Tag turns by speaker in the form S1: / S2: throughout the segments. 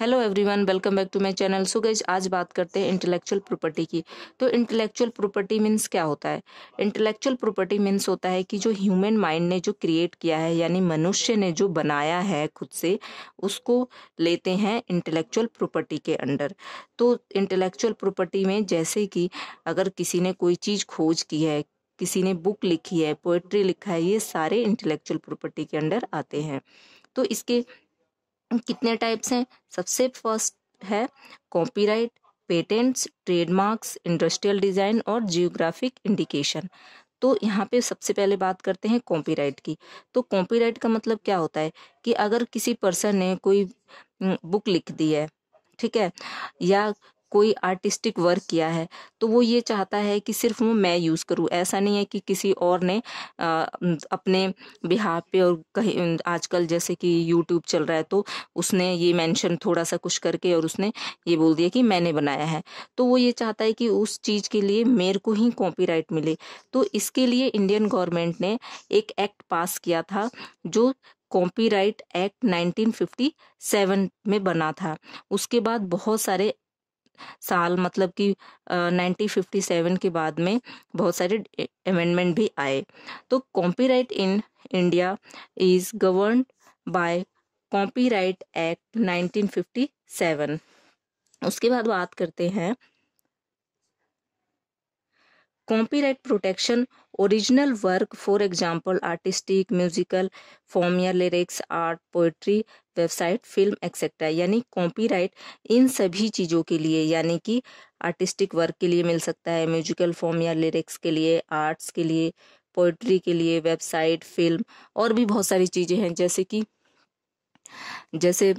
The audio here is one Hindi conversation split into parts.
S1: hello everyone welcome back to my channel सुगज आज बात करते हैं इंटेलेक्चुअल प्रॉपर्टी की तो इंटेलेक्चुअल प्रॉपर्टी मींस क्या होता है इंटेलेक्चुअल प्रॉपर्टी मींस होता है कि जो ह्यूमन माइंड ने जो क्रिएट किया है यानी मनुष्य ने जो बनाया है खुद से उसको लेते हैं इंटेलेक्चुअल प्रॉपर्टी के अंडर तो इंटेलेक्चुअल प्रॉपर्टी में जैसे कि अगर किसी ने कोई चीज़ खोज की है किसी ने बुक लिखी है पोएट्री लिखा है ये सारे इंटेलेक्चुअल प्रॉपर्टी के अंडर आते हैं तो इसके कितने टाइप्स हैं सबसे फर्स्ट है copyright patents trademarks industrial design और जियोग्राफिक इंडिकेशन तो यहाँ पे सबसे पहले बात करते हैं कॉपीराइट की तो कॉपीराइट का मतलब क्या होता है कि अगर किसी पर्सन ने कोई बुक हम्म, लिख दी है ठीक है या कोई आर्टिस्टिक वर्क किया है तो वो ये चाहता है कि सिर्फ वो मैं यूज़ करूँ ऐसा नहीं है कि किसी और ने अपने बिहार पे और कहीं आजकल जैसे कि यूट्यूब चल रहा है तो उसने ये मेंशन थोड़ा सा कुछ करके और उसने ये बोल दिया कि मैंने बनाया है तो वो ये चाहता है कि उस चीज़ के लिए मेरे को ही कॉपी मिले तो इसके लिए इंडियन गवर्नमेंट ने एक एक्ट पास किया था जो कॉपीराइट एक्ट 1957 में बना था उसके बाद बहुत सारे साल मतलब कि नाइनटीन फिफ्टी सेवन के बाद में बहुत सारे अमेंडमेंट भी आए तो copyright in India is govern by copyright act nineteen fifty seven उसके बाद बात करते हैं copyright protection original work for example artistic musical form या lyrics art poetry website film etcetera यानी कॉपीराइट इन सभी चीज़ों के लिए यानी कि आर्टिस्टिक वर्क के लिए मिल सकता है म्यूजिकल फॉर्म या लिरिक्स के लिए आर्ट्स के लिए पोइट्री के लिए वेबसाइट फिल्म और भी बहुत सारी चीज़ें हैं जैसे कि जैसे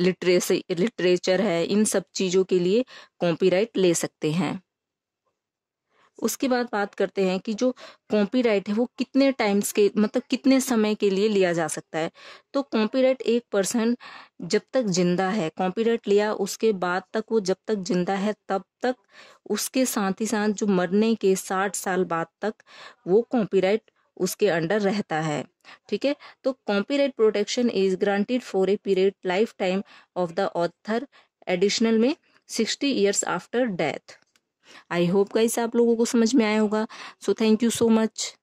S1: लिटरेचर लिटरेचर है इन सब चीज़ों के लिए कॉपीराइट ले सकते हैं उसके बाद बात करते हैं कि जो कॉपीराइट है वो कितने टाइम्स के मतलब कितने समय के लिए लिया जा सकता है तो कॉपीराइट एक पर्सन जब तक जिंदा है कॉपीराइट लिया उसके बाद तक वो जब तक जिंदा है तब तक उसके साथ ही साथ जो मरने के साठ साल बाद तक वो कॉपीराइट उसके अंडर रहता है ठीक है तो copyright protection is granted for a period life time of the author additional में sixty years after death I hope guys आप लोगों को समझ में आया होगा so thank you so much